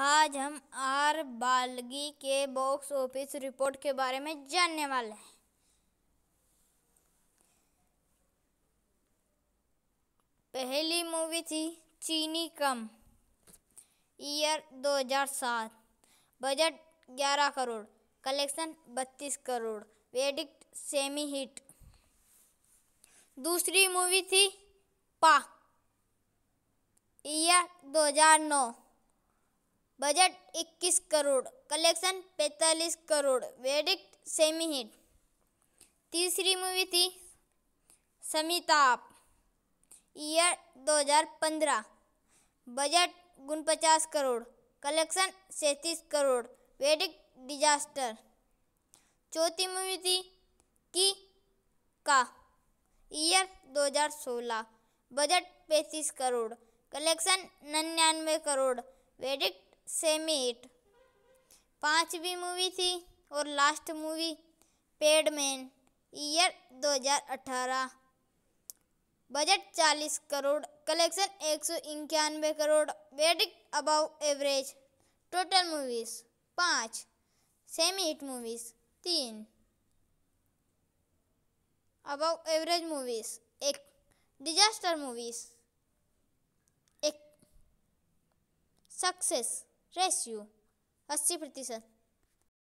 आज हम आर बालगी के बॉक्स ऑफिस रिपोर्ट के बारे में जानने वाले हैं पहली मूवी थी Cheeni Kum year 2007 budget 11 crore collection 32 crore verdict semi hit दूसरी मूवी थी Paa year 2009 budget 21 crore collection 45 crore verdict semi hit तीसरी मूवी थी समिताप ईयर 2015 बजट उनपचास करोड़ कलेक्शन सैंतीस करोड़ वेडिक डिजास्टर चौथी मूवी थी Ki Ka year 2016 budget 35 crore collection नन्यानवे करोड़ वेडिक सेमेट पांचवी मूवी थी और last movie Padman year 2018 budget 40 crore collection एक crore verdict above average total movies पाँच सेमी हिट मूवीज़ तीन अबाउ एवरेज मूवीज़ एक डिजास्टर मूवीज़ एक सक्सेस રેશિયો અસી પ્રતિશત